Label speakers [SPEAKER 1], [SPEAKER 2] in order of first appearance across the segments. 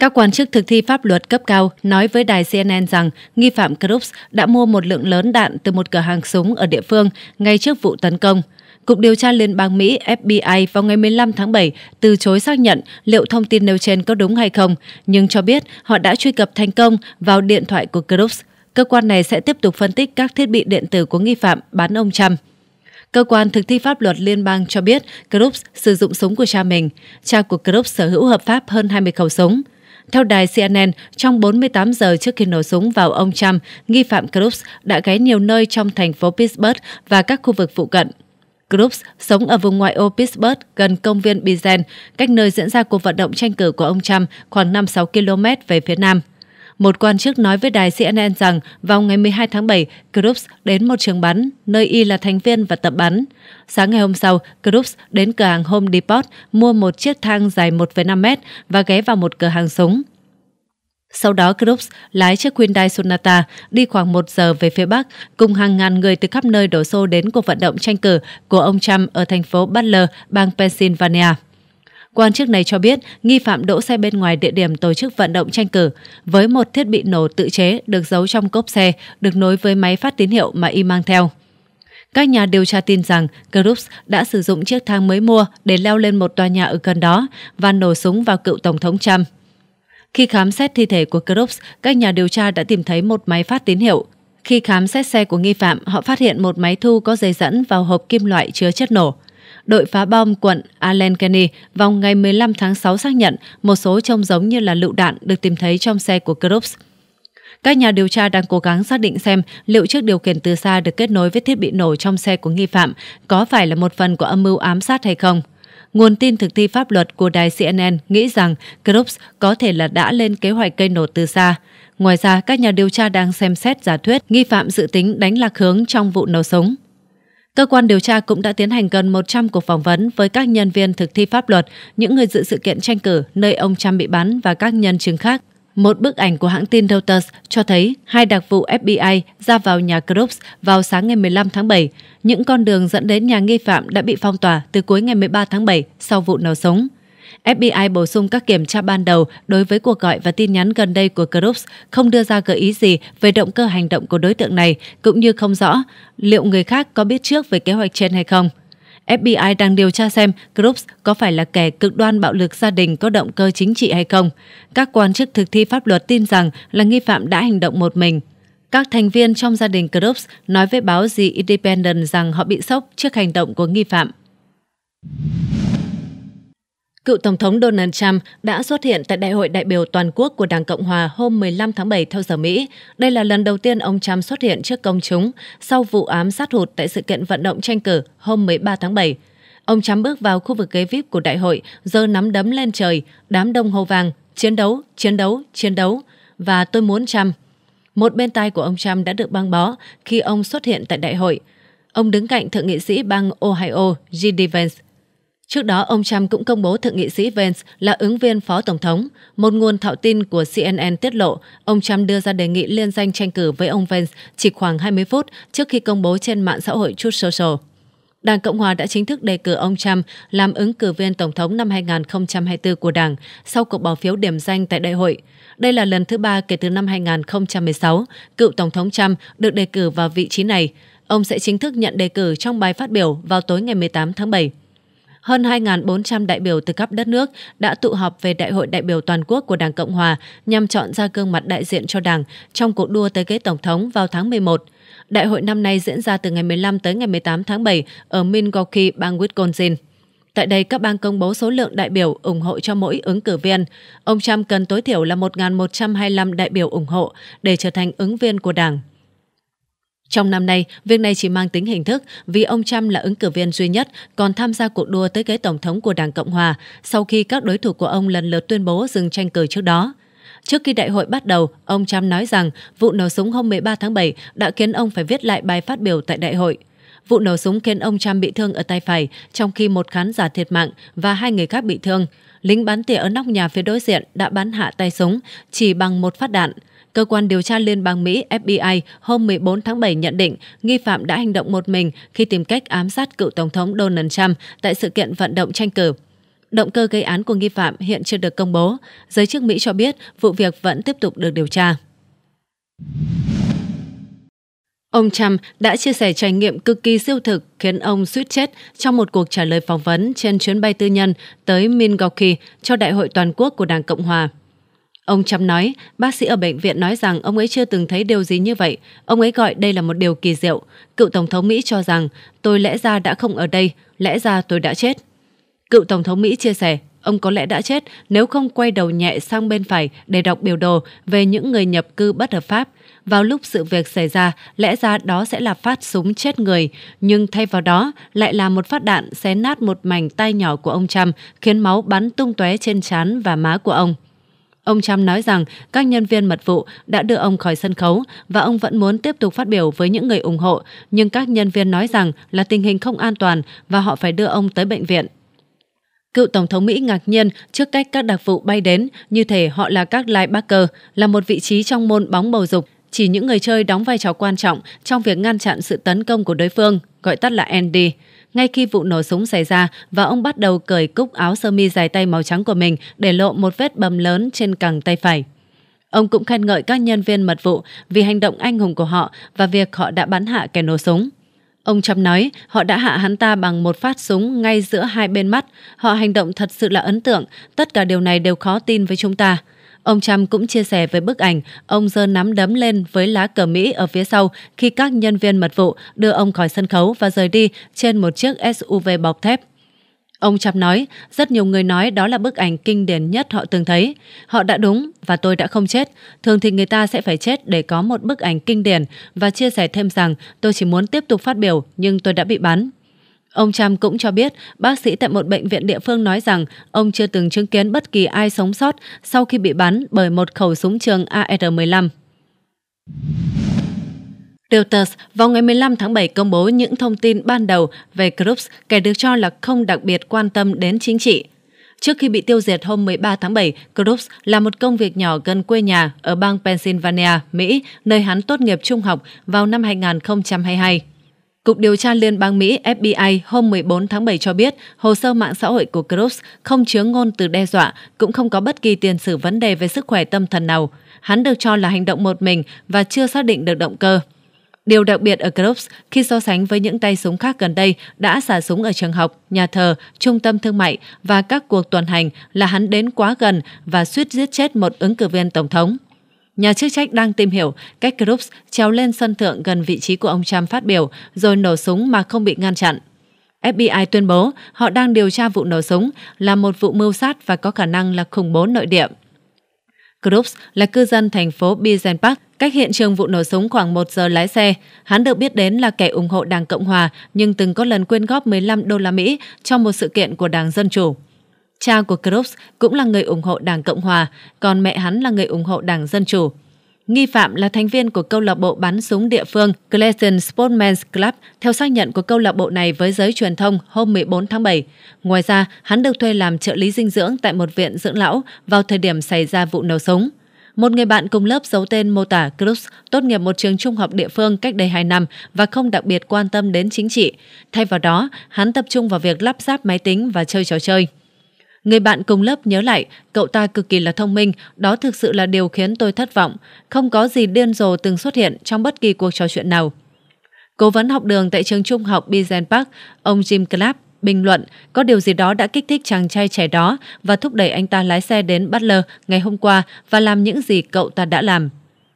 [SPEAKER 1] Các quan chức thực thi pháp luật cấp cao nói với đài CNN rằng nghi phạm Krups đã mua một lượng lớn đạn từ một cửa hàng súng ở địa phương ngay trước vụ tấn công. Cục điều tra Liên bang Mỹ FBI vào ngày 15 tháng 7 từ chối xác nhận liệu thông tin nêu trên có đúng hay không, nhưng cho biết họ đã truy cập thành công vào điện thoại của Krups. Cơ quan này sẽ tiếp tục phân tích các thiết bị điện tử của nghi phạm bán ông Trump. Cơ quan thực thi pháp luật liên bang cho biết Krups sử dụng súng của cha mình. Cha của Krups sở hữu hợp pháp hơn 20 khẩu súng. Theo đài CNN, trong 48 giờ trước khi nổ súng vào ông Trump, nghi phạm Krups đã ghé nhiều nơi trong thành phố Pittsburgh và các khu vực phụ cận. Krups sống ở vùng ngoại ô Pittsburgh gần công viên Bizen, cách nơi diễn ra cuộc vận động tranh cử của ông Trump khoảng 5-6 km về phía nam. Một quan chức nói với đài CNN rằng vào ngày 12 tháng 7, Krups đến một trường bắn, nơi y là thành viên và tập bắn. Sáng ngày hôm sau, Krups đến cửa hàng Home Depot mua một chiếc thang dài 1,5 mét và ghé vào một cửa hàng súng. Sau đó, Krups lái chiếc Hyundai Sonata đi khoảng 1 giờ về phía Bắc, cùng hàng ngàn người từ khắp nơi đổ xô đến cuộc vận động tranh cử của ông Trump ở thành phố Butler, bang Pennsylvania. Quan chức này cho biết nghi phạm đỗ xe bên ngoài địa điểm tổ chức vận động tranh cử với một thiết bị nổ tự chế được giấu trong cốp xe được nối với máy phát tín hiệu mà y mang theo. Các nhà điều tra tin rằng Krups đã sử dụng chiếc thang mới mua để leo lên một tòa nhà ở gần đó và nổ súng vào cựu Tổng thống Trump. Khi khám xét thi thể của Krups, các nhà điều tra đã tìm thấy một máy phát tín hiệu. Khi khám xét xe của nghi phạm, họ phát hiện một máy thu có dây dẫn vào hộp kim loại chứa chất nổ đội phá bom quận Allen Kenny vào ngày 15 tháng 6 xác nhận một số trông giống như là lựu đạn được tìm thấy trong xe của Krups. Các nhà điều tra đang cố gắng xác định xem liệu chiếc điều khiển từ xa được kết nối với thiết bị nổ trong xe của nghi phạm có phải là một phần của âm mưu ám sát hay không. Nguồn tin thực thi pháp luật của đài CNN nghĩ rằng Krups có thể là đã lên kế hoạch cây nổ từ xa. Ngoài ra, các nhà điều tra đang xem xét giả thuyết nghi phạm dự tính đánh lạc hướng trong vụ nổ súng. Cơ quan điều tra cũng đã tiến hành gần 100 cuộc phỏng vấn với các nhân viên thực thi pháp luật, những người dự sự kiện tranh cử nơi ông Trump bị bắn và các nhân chứng khác. Một bức ảnh của hãng tin Reuters cho thấy hai đặc vụ FBI ra vào nhà Krups vào sáng ngày 15 tháng 7. Những con đường dẫn đến nhà nghi phạm đã bị phong tỏa từ cuối ngày 13 tháng 7 sau vụ nổ súng. FBI bổ sung các kiểm tra ban đầu đối với cuộc gọi và tin nhắn gần đây của Krups không đưa ra gợi ý gì về động cơ hành động của đối tượng này, cũng như không rõ liệu người khác có biết trước về kế hoạch trên hay không. FBI đang điều tra xem Krups có phải là kẻ cực đoan bạo lực gia đình có động cơ chính trị hay không. Các quan chức thực thi pháp luật tin rằng là nghi phạm đã hành động một mình. Các thành viên trong gia đình Krups nói với báo The Independent rằng họ bị sốc trước hành động của nghi phạm. Cựu Tổng thống Donald Trump đã xuất hiện tại Đại hội đại biểu toàn quốc của Đảng Cộng Hòa hôm 15 tháng 7 theo giờ Mỹ. Đây là lần đầu tiên ông Trump xuất hiện trước công chúng sau vụ ám sát hụt tại sự kiện vận động tranh cử hôm 13 tháng 7. Ông Trump bước vào khu vực ghế VIP của đại hội, giơ nắm đấm lên trời, đám đông hô vàng, chiến đấu, chiến đấu, chiến đấu, và tôi muốn Trump. Một bên tai của ông Trump đã được băng bó khi ông xuất hiện tại đại hội. Ông đứng cạnh thượng nghị sĩ bang Ohio G. Vance Trước đó, ông Trump cũng công bố thượng nghị sĩ Vance là ứng viên phó tổng thống. Một nguồn thạo tin của CNN tiết lộ, ông Trump đưa ra đề nghị liên danh tranh cử với ông Vance chỉ khoảng 20 phút trước khi công bố trên mạng xã hội Truth Social. Đảng Cộng hòa đã chính thức đề cử ông Trump làm ứng cử viên tổng thống năm 2024 của Đảng sau cuộc bỏ phiếu điểm danh tại đại hội. Đây là lần thứ ba kể từ năm 2016, cựu tổng thống Trump được đề cử vào vị trí này. Ông sẽ chính thức nhận đề cử trong bài phát biểu vào tối ngày 18 tháng 7 hơn 2.400 đại biểu từ khắp đất nước đã tụ họp về Đại hội đại biểu toàn quốc của Đảng Cộng Hòa nhằm chọn ra gương mặt đại diện cho Đảng trong cuộc đua tới ghế Tổng thống vào tháng 11. Đại hội năm nay diễn ra từ ngày 15 tới ngày 18 tháng 7 ở Milwaukee, bang Wisconsin. Tại đây, các bang công bố số lượng đại biểu ủng hộ cho mỗi ứng cử viên. Ông Trump cần tối thiểu là 1.125 đại biểu ủng hộ để trở thành ứng viên của đảng. Trong năm nay, việc này chỉ mang tính hình thức vì ông Trump là ứng cử viên duy nhất còn tham gia cuộc đua tới ghế tổng thống của Đảng Cộng Hòa sau khi các đối thủ của ông lần lượt tuyên bố dừng tranh cử trước đó. Trước khi đại hội bắt đầu, ông Trump nói rằng vụ nổ súng hôm 13 tháng 7 đã khiến ông phải viết lại bài phát biểu tại đại hội. Vụ nổ súng khiến ông Trump bị thương ở tay phải, trong khi một khán giả thiệt mạng và hai người khác bị thương. Lính bắn tỉa ở nóc nhà phía đối diện đã bắn hạ tay súng chỉ bằng một phát đạn – Cơ quan điều tra Liên bang Mỹ FBI hôm 14 tháng 7 nhận định nghi phạm đã hành động một mình khi tìm cách ám sát cựu Tổng thống Donald Trump tại sự kiện vận động tranh cử. Động cơ gây án của nghi phạm hiện chưa được công bố. Giới chức Mỹ cho biết vụ việc vẫn tiếp tục được điều tra. Ông Trump đã chia sẻ trải nghiệm cực kỳ siêu thực khiến ông suýt chết trong một cuộc trả lời phỏng vấn trên chuyến bay tư nhân tới Milwaukee cho Đại hội Toàn quốc của Đảng Cộng Hòa. Ông Trump nói, bác sĩ ở bệnh viện nói rằng ông ấy chưa từng thấy điều gì như vậy. Ông ấy gọi đây là một điều kỳ diệu. Cựu Tổng thống Mỹ cho rằng, tôi lẽ ra đã không ở đây, lẽ ra tôi đã chết. Cựu Tổng thống Mỹ chia sẻ, ông có lẽ đã chết nếu không quay đầu nhẹ sang bên phải để đọc biểu đồ về những người nhập cư bất hợp pháp. Vào lúc sự việc xảy ra, lẽ ra đó sẽ là phát súng chết người, nhưng thay vào đó lại là một phát đạn xé nát một mảnh tay nhỏ của ông Trump, khiến máu bắn tung tóe trên trán và má của ông. Ông Trump nói rằng các nhân viên mật vụ đã đưa ông khỏi sân khấu và ông vẫn muốn tiếp tục phát biểu với những người ủng hộ, nhưng các nhân viên nói rằng là tình hình không an toàn và họ phải đưa ông tới bệnh viện. Cựu Tổng thống Mỹ ngạc nhiên trước cách các đặc vụ bay đến, như thể họ là các linebacker, là một vị trí trong môn bóng bầu dục. Chỉ những người chơi đóng vai trò quan trọng trong việc ngăn chặn sự tấn công của đối phương, gọi tắt là Andy ngay khi vụ nổ súng xảy ra và ông bắt đầu cởi cúc áo sơ mi dài tay màu trắng của mình để lộ một vết bầm lớn trên cẳng tay phải. Ông cũng khen ngợi các nhân viên mật vụ vì hành động anh hùng của họ và việc họ đã bắn hạ kẻ nổ súng. Ông Trump nói họ đã hạ hắn ta bằng một phát súng ngay giữa hai bên mắt. Họ hành động thật sự là ấn tượng. Tất cả điều này đều khó tin với chúng ta. Ông Trump cũng chia sẻ về bức ảnh ông giơ nắm đấm lên với lá cờ Mỹ ở phía sau khi các nhân viên mật vụ đưa ông khỏi sân khấu và rời đi trên một chiếc SUV bọc thép. Ông Trump nói, rất nhiều người nói đó là bức ảnh kinh điển nhất họ từng thấy. Họ đã đúng và tôi đã không chết. Thường thì người ta sẽ phải chết để có một bức ảnh kinh điển và chia sẻ thêm rằng tôi chỉ muốn tiếp tục phát biểu nhưng tôi đã bị bắn. Ông Trump cũng cho biết, bác sĩ tại một bệnh viện địa phương nói rằng ông chưa từng chứng kiến bất kỳ ai sống sót sau khi bị bắn bởi một khẩu súng trường AR-15. Reuters vào ngày 15 tháng 7 công bố những thông tin ban đầu về Krups, kẻ được cho là không đặc biệt quan tâm đến chính trị. Trước khi bị tiêu diệt hôm 13 tháng 7, Krups là một công việc nhỏ gần quê nhà ở bang Pennsylvania, Mỹ, nơi hắn tốt nghiệp trung học vào năm 2022. Cục điều tra Liên bang Mỹ FBI hôm 14 tháng 7 cho biết hồ sơ mạng xã hội của Cruz không chứa ngôn từ đe dọa, cũng không có bất kỳ tiền sử vấn đề về sức khỏe tâm thần nào. Hắn được cho là hành động một mình và chưa xác định được động cơ. Điều đặc biệt ở Cruz khi so sánh với những tay súng khác gần đây đã xả súng ở trường học, nhà thờ, trung tâm thương mại và các cuộc tuần hành là hắn đến quá gần và suýt giết chết một ứng cử viên tổng thống. Nhà chức trách đang tìm hiểu cách Krups trèo lên sân thượng gần vị trí của ông Trump phát biểu rồi nổ súng mà không bị ngăn chặn. FBI tuyên bố họ đang điều tra vụ nổ súng là một vụ mưu sát và có khả năng là khủng bố nội địa. Krups là cư dân thành phố Bizen Park, cách hiện trường vụ nổ súng khoảng 1 giờ lái xe. Hắn được biết đến là kẻ ủng hộ Đảng Cộng Hòa nhưng từng có lần quyên góp 15 đô la Mỹ cho một sự kiện của Đảng Dân Chủ. Cha của Krups cũng là người ủng hộ Đảng Cộng Hòa, còn mẹ hắn là người ủng hộ Đảng Dân Chủ. Nghi phạm là thành viên của câu lạc bộ bắn súng địa phương Clayton Sportsman's Club, theo xác nhận của câu lạc bộ này với giới truyền thông hôm 14 tháng 7. Ngoài ra, hắn được thuê làm trợ lý dinh dưỡng tại một viện dưỡng lão vào thời điểm xảy ra vụ nổ súng. Một người bạn cùng lớp giấu tên mô tả Cruz tốt nghiệp một trường trung học địa phương cách đây 2 năm và không đặc biệt quan tâm đến chính trị. Thay vào đó, hắn tập trung vào việc lắp ráp máy tính và chơi trò chơi. Người bạn cùng lớp nhớ lại, cậu ta cực kỳ là thông minh, đó thực sự là điều khiến tôi thất vọng. Không có gì điên rồ từng xuất hiện trong bất kỳ cuộc trò chuyện nào. Cố vấn học đường tại trường trung học Bizen Park, ông Jim Clapp bình luận có điều gì đó đã kích thích chàng trai trẻ đó và thúc đẩy anh ta lái xe đến Butler ngày hôm qua và làm những gì cậu ta đã làm.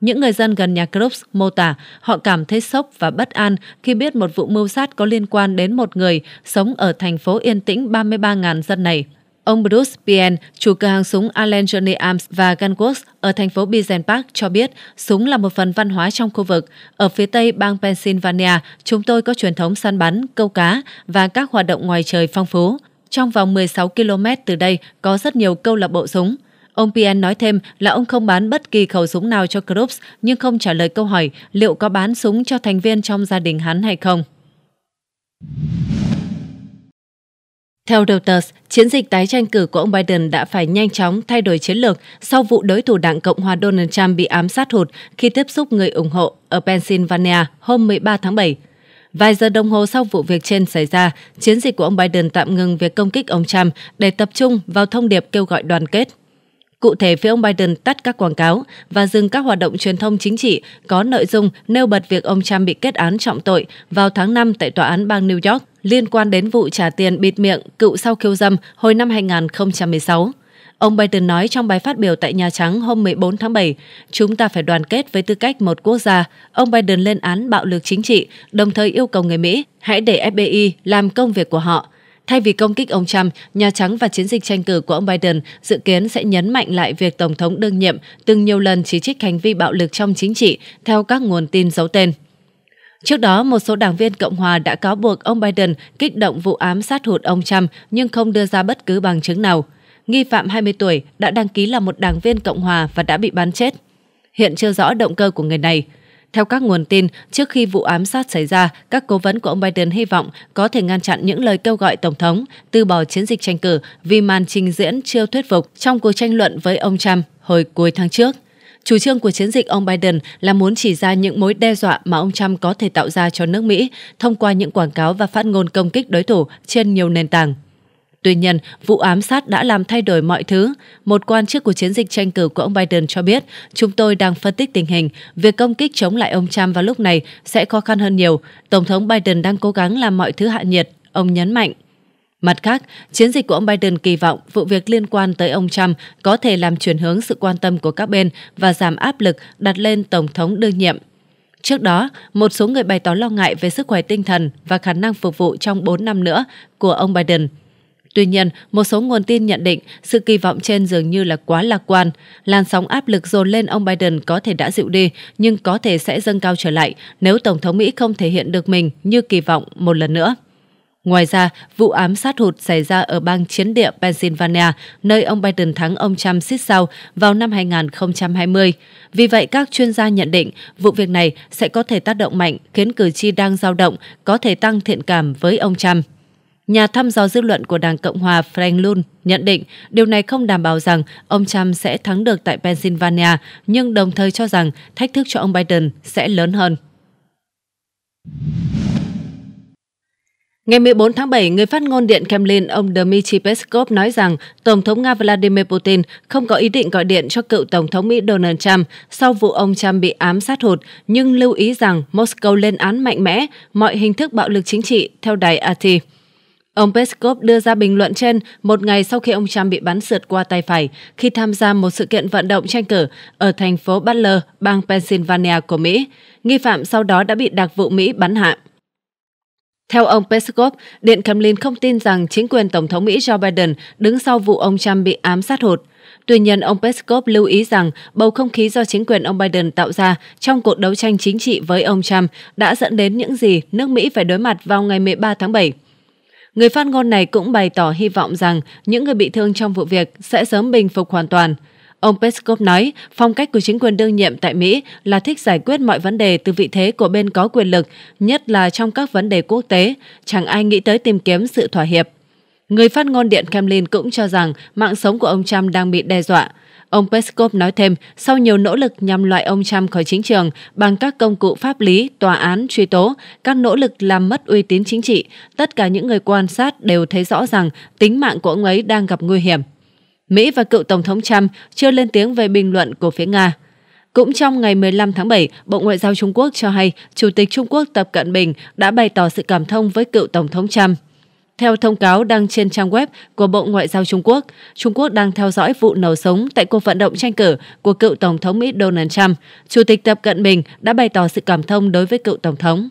[SPEAKER 1] Những người dân gần nhà Crooks mô tả họ cảm thấy sốc và bất an khi biết một vụ mưu sát có liên quan đến một người sống ở thành phố yên tĩnh 33.000 dân này. Ông Bruce Pien, chủ cửa hàng súng Allen Journey Arms và Gunworks ở thành phố Bizen Park cho biết súng là một phần văn hóa trong khu vực. Ở phía tây bang Pennsylvania, chúng tôi có truyền thống săn bắn, câu cá và các hoạt động ngoài trời phong phú. Trong vòng 16 km từ đây có rất nhiều câu lạc bộ súng. Ông Pien nói thêm là ông không bán bất kỳ khẩu súng nào cho Krups nhưng không trả lời câu hỏi liệu có bán súng cho thành viên trong gia đình hắn hay không. Theo Reuters, chiến dịch tái tranh cử của ông Biden đã phải nhanh chóng thay đổi chiến lược sau vụ đối thủ đảng Cộng hòa Donald Trump bị ám sát hụt khi tiếp xúc người ủng hộ ở Pennsylvania hôm 13 tháng 7. Vài giờ đồng hồ sau vụ việc trên xảy ra, chiến dịch của ông Biden tạm ngừng việc công kích ông Trump để tập trung vào thông điệp kêu gọi đoàn kết Cụ thể, phía ông Biden tắt các quảng cáo và dừng các hoạt động truyền thông chính trị có nội dung nêu bật việc ông Trump bị kết án trọng tội vào tháng 5 tại tòa án bang New York liên quan đến vụ trả tiền bịt miệng cựu sau khiêu dâm hồi năm 2016. Ông Biden nói trong bài phát biểu tại Nhà Trắng hôm 14 tháng 7, chúng ta phải đoàn kết với tư cách một quốc gia. Ông Biden lên án bạo lực chính trị, đồng thời yêu cầu người Mỹ hãy để FBI làm công việc của họ – Thay vì công kích ông Trump, Nhà Trắng và chiến dịch tranh cử của ông Biden dự kiến sẽ nhấn mạnh lại việc Tổng thống đương nhiệm từng nhiều lần chỉ trích hành vi bạo lực trong chính trị theo các nguồn tin giấu tên. Trước đó, một số đảng viên Cộng hòa đã cáo buộc ông Biden kích động vụ ám sát hụt ông Trump nhưng không đưa ra bất cứ bằng chứng nào. Nghi phạm 20 tuổi đã đăng ký là một đảng viên Cộng hòa và đã bị bắn chết. Hiện chưa rõ động cơ của người này. Theo các nguồn tin, trước khi vụ ám sát xảy ra, các cố vấn của ông Biden hy vọng có thể ngăn chặn những lời kêu gọi Tổng thống từ bỏ chiến dịch tranh cử vì màn trình diễn chưa thuyết phục trong cuộc tranh luận với ông Trump hồi cuối tháng trước. Chủ trương của chiến dịch ông Biden là muốn chỉ ra những mối đe dọa mà ông Trump có thể tạo ra cho nước Mỹ thông qua những quảng cáo và phát ngôn công kích đối thủ trên nhiều nền tảng. Tuy nhiên, vụ ám sát đã làm thay đổi mọi thứ. Một quan chức của chiến dịch tranh cử của ông Biden cho biết, chúng tôi đang phân tích tình hình. Việc công kích chống lại ông Trump vào lúc này sẽ khó khăn hơn nhiều. Tổng thống Biden đang cố gắng làm mọi thứ hạ nhiệt, ông nhấn mạnh. Mặt khác, chiến dịch của ông Biden kỳ vọng vụ việc liên quan tới ông Trump có thể làm chuyển hướng sự quan tâm của các bên và giảm áp lực đặt lên Tổng thống đương nhiệm. Trước đó, một số người bày tỏ lo ngại về sức khỏe tinh thần và khả năng phục vụ trong 4 năm nữa của ông Biden – Tuy nhiên, một số nguồn tin nhận định sự kỳ vọng trên dường như là quá lạc quan. Làn sóng áp lực dồn lên ông Biden có thể đã dịu đi, nhưng có thể sẽ dâng cao trở lại nếu Tổng thống Mỹ không thể hiện được mình như kỳ vọng một lần nữa. Ngoài ra, vụ ám sát hụt xảy ra ở bang chiến địa Pennsylvania, nơi ông Biden thắng ông Trump xít sao vào năm 2020. Vì vậy, các chuyên gia nhận định vụ việc này sẽ có thể tác động mạnh khiến cử tri đang dao động, có thể tăng thiện cảm với ông Trump. Nhà thăm dò dư luận của Đảng Cộng hòa Frank Lund nhận định điều này không đảm bảo rằng ông Trump sẽ thắng được tại Pennsylvania, nhưng đồng thời cho rằng thách thức cho ông Biden sẽ lớn hơn. Ngày 14 tháng 7, người phát ngôn Điện Kremlin ông Dmitry Peskov nói rằng Tổng thống Nga Vladimir Putin không có ý định gọi điện cho cựu Tổng thống Mỹ Donald Trump sau vụ ông Trump bị ám sát hụt, nhưng lưu ý rằng Moscow lên án mạnh mẽ mọi hình thức bạo lực chính trị, theo đài AT. Ông Peskov đưa ra bình luận trên một ngày sau khi ông Trump bị bắn sượt qua tay phải khi tham gia một sự kiện vận động tranh cử ở thành phố Butler, bang Pennsylvania của Mỹ. Nghi phạm sau đó đã bị đặc vụ Mỹ bắn hạ. Theo ông Peskov, Điện Kremlin không tin rằng chính quyền Tổng thống Mỹ Joe Biden đứng sau vụ ông Trump bị ám sát hụt. Tuy nhiên, ông Peskov lưu ý rằng bầu không khí do chính quyền ông Biden tạo ra trong cuộc đấu tranh chính trị với ông Trump đã dẫn đến những gì nước Mỹ phải đối mặt vào ngày 13 tháng 7. Người phát ngôn này cũng bày tỏ hy vọng rằng những người bị thương trong vụ việc sẽ sớm bình phục hoàn toàn. Ông Peskov nói, phong cách của chính quyền đương nhiệm tại Mỹ là thích giải quyết mọi vấn đề từ vị thế của bên có quyền lực, nhất là trong các vấn đề quốc tế, chẳng ai nghĩ tới tìm kiếm sự thỏa hiệp. Người phát ngôn Điện Kremlin cũng cho rằng mạng sống của ông Trump đang bị đe dọa. Ông Peskov nói thêm, sau nhiều nỗ lực nhằm loại ông Trump khỏi chính trường bằng các công cụ pháp lý, tòa án, truy tố, các nỗ lực làm mất uy tín chính trị, tất cả những người quan sát đều thấy rõ rằng tính mạng của ông ấy đang gặp nguy hiểm. Mỹ và cựu Tổng thống Trump chưa lên tiếng về bình luận của phía Nga. Cũng trong ngày 15 tháng 7, Bộ Ngoại giao Trung Quốc cho hay Chủ tịch Trung Quốc Tập Cận Bình đã bày tỏ sự cảm thông với cựu Tổng thống Trump. Theo thông cáo đăng trên trang web của Bộ Ngoại giao Trung Quốc, Trung Quốc đang theo dõi vụ nổ súng tại cuộc vận động tranh cử của cựu Tổng thống Mỹ Donald Trump. Chủ tịch Tập Cận Bình đã bày tỏ sự cảm thông đối với cựu Tổng thống.